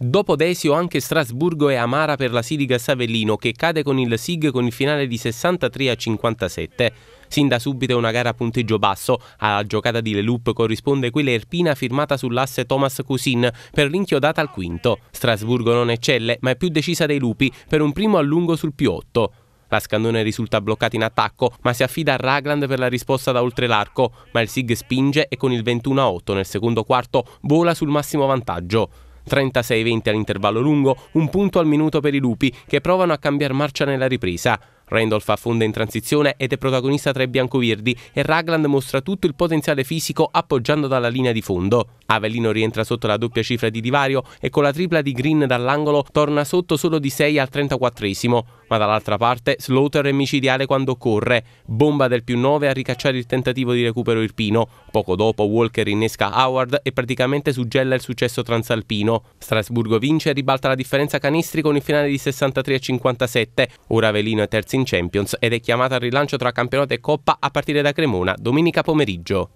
Dopo Desio anche Strasburgo è amara per la Silica Savellino che cade con il SIG con il finale di 63 a 57. Sin da subito è una gara a punteggio basso, alla giocata di Leloup corrisponde quella erpina firmata sull'asse Thomas Cousin per l'inchiodata al quinto. Strasburgo non eccelle ma è più decisa dei lupi per un primo allungo sul più 8. La Scandone risulta bloccata in attacco, ma si affida a Ragland per la risposta da oltre l'arco, ma il SIG spinge e con il 21 a 8 nel secondo quarto vola sul massimo vantaggio. 36-20 all'intervallo lungo, un punto al minuto per i lupi che provano a cambiare marcia nella ripresa. Randolph affonda in transizione ed è protagonista tra i biancovirdi e Ragland mostra tutto il potenziale fisico appoggiando dalla linea di fondo. Avellino rientra sotto la doppia cifra di divario e con la tripla di Green dall'angolo torna sotto solo di 6 al 34 ma dall'altra parte Slaughter è micidiale quando occorre, bomba del più 9 a ricacciare il tentativo di recupero irpino, poco dopo Walker innesca Howard e praticamente suggella il successo transalpino. Strasburgo vince e ribalta la differenza canestri con il finale di 63 a 57, ora Avellino è terzo in in Champions ed è chiamata al rilancio tra campionato e Coppa a partire da Cremona domenica pomeriggio.